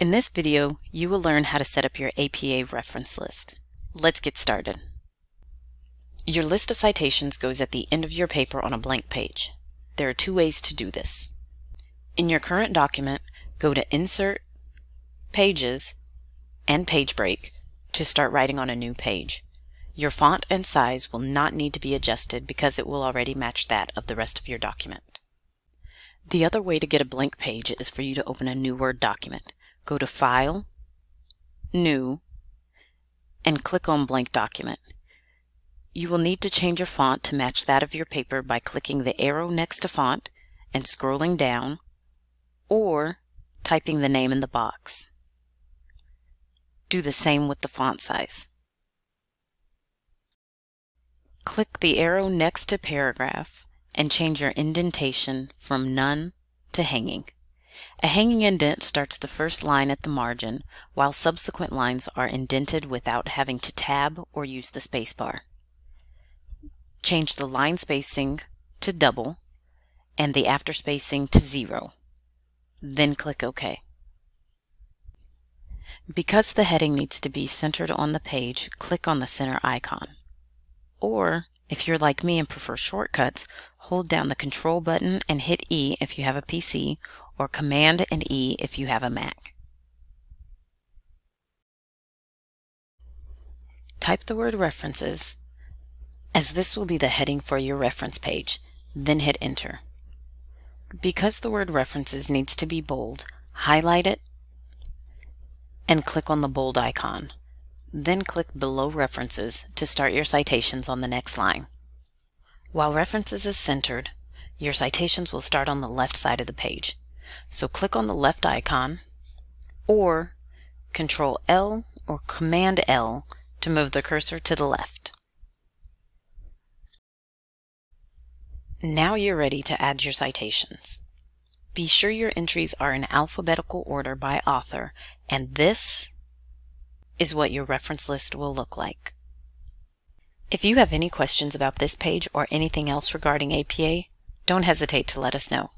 In this video, you will learn how to set up your APA reference list. Let's get started. Your list of citations goes at the end of your paper on a blank page. There are two ways to do this. In your current document, go to Insert, Pages, and Page Break to start writing on a new page. Your font and size will not need to be adjusted because it will already match that of the rest of your document. The other way to get a blank page is for you to open a new Word document go to File, New, and click on Blank Document. You will need to change your font to match that of your paper by clicking the arrow next to font and scrolling down, or typing the name in the box. Do the same with the font size. Click the arrow next to paragraph and change your indentation from none to hanging. A hanging indent starts the first line at the margin, while subsequent lines are indented without having to tab or use the spacebar. Change the line spacing to double and the after spacing to zero. Then click OK. Because the heading needs to be centered on the page, click on the center icon. Or, if you're like me and prefer shortcuts, hold down the Control button and hit E if you have a PC, or Command and E if you have a Mac. Type the word references, as this will be the heading for your reference page, then hit enter. Because the word references needs to be bold, highlight it and click on the bold icon. Then click below references to start your citations on the next line. While references is centered, your citations will start on the left side of the page. So click on the left icon or Control L or Command L to move the cursor to the left. Now you're ready to add your citations. Be sure your entries are in alphabetical order by author, and this is what your reference list will look like. If you have any questions about this page or anything else regarding APA, don't hesitate to let us know.